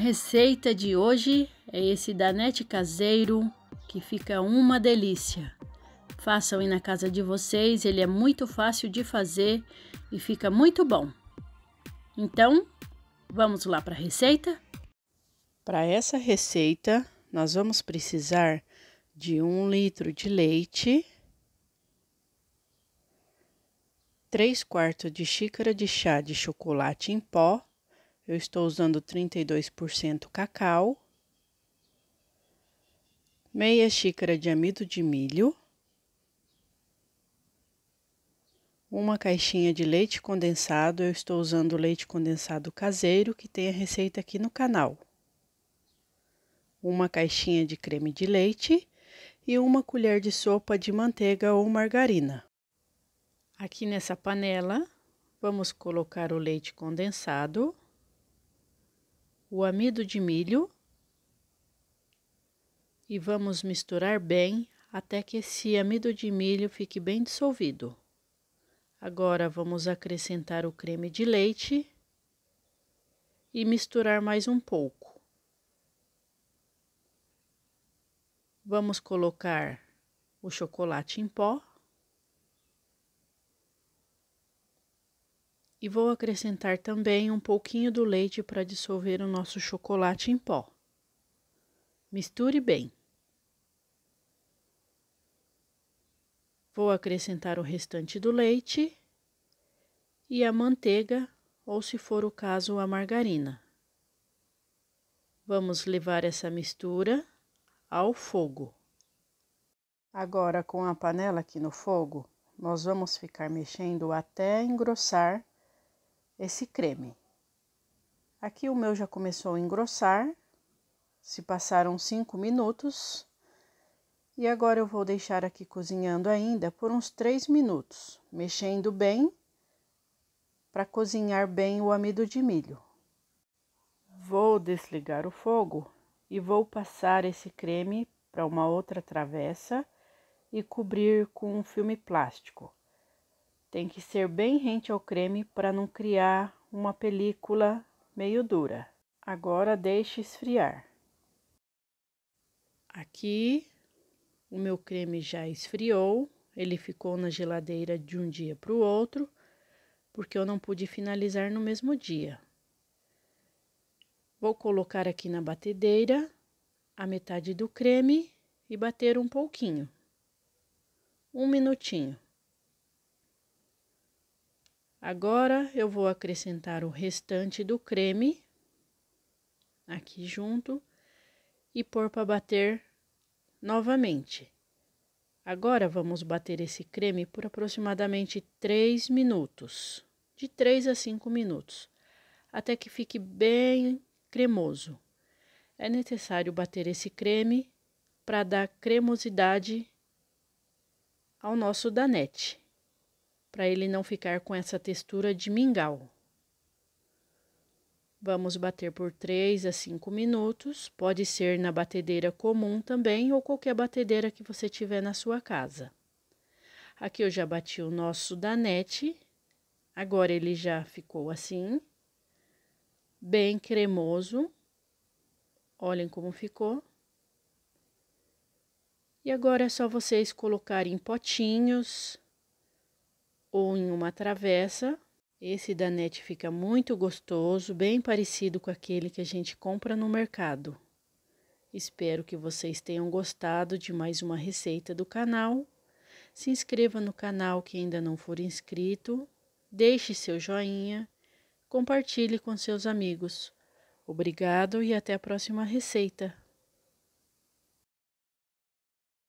Receita de hoje é esse danete caseiro que fica uma delícia. Façam aí na casa de vocês, ele é muito fácil de fazer e fica muito bom. Então, vamos lá para a receita? Para essa receita, nós vamos precisar de um litro de leite, 3 quartos de xícara de chá de chocolate em pó, eu estou usando 32% cacau, meia xícara de amido de milho, uma caixinha de leite condensado. Eu estou usando leite condensado caseiro, que tem a receita aqui no canal. Uma caixinha de creme de leite e uma colher de sopa de manteiga ou margarina. Aqui nessa panela, vamos colocar o leite condensado o amido de milho e vamos misturar bem até que esse amido de milho fique bem dissolvido. Agora vamos acrescentar o creme de leite e misturar mais um pouco. Vamos colocar o chocolate em pó. E vou acrescentar também um pouquinho do leite para dissolver o nosso chocolate em pó. Misture bem. Vou acrescentar o restante do leite e a manteiga, ou se for o caso, a margarina. Vamos levar essa mistura ao fogo. Agora, com a panela aqui no fogo, nós vamos ficar mexendo até engrossar esse creme. Aqui o meu já começou a engrossar, se passaram 5 minutos e agora eu vou deixar aqui cozinhando ainda por uns 3 minutos, mexendo bem para cozinhar bem o amido de milho. Vou desligar o fogo e vou passar esse creme para uma outra travessa e cobrir com um filme plástico. Tem que ser bem rente ao creme para não criar uma película meio dura. Agora deixe esfriar. Aqui o meu creme já esfriou, ele ficou na geladeira de um dia para o outro, porque eu não pude finalizar no mesmo dia. Vou colocar aqui na batedeira a metade do creme e bater um pouquinho. Um minutinho. Agora eu vou acrescentar o restante do creme aqui junto e pôr para bater novamente. Agora vamos bater esse creme por aproximadamente 3 minutos, de 3 a 5 minutos, até que fique bem cremoso. É necessário bater esse creme para dar cremosidade ao nosso danete para ele não ficar com essa textura de mingau. Vamos bater por 3 a 5 minutos, pode ser na batedeira comum também ou qualquer batedeira que você tiver na sua casa. Aqui eu já bati o nosso danete, agora ele já ficou assim, bem cremoso. Olhem como ficou. E agora é só vocês colocarem potinhos ou em uma travessa. Esse danete fica muito gostoso, bem parecido com aquele que a gente compra no mercado. Espero que vocês tenham gostado de mais uma receita do canal. Se inscreva no canal que ainda não for inscrito, deixe seu joinha, compartilhe com seus amigos. Obrigado e até a próxima receita.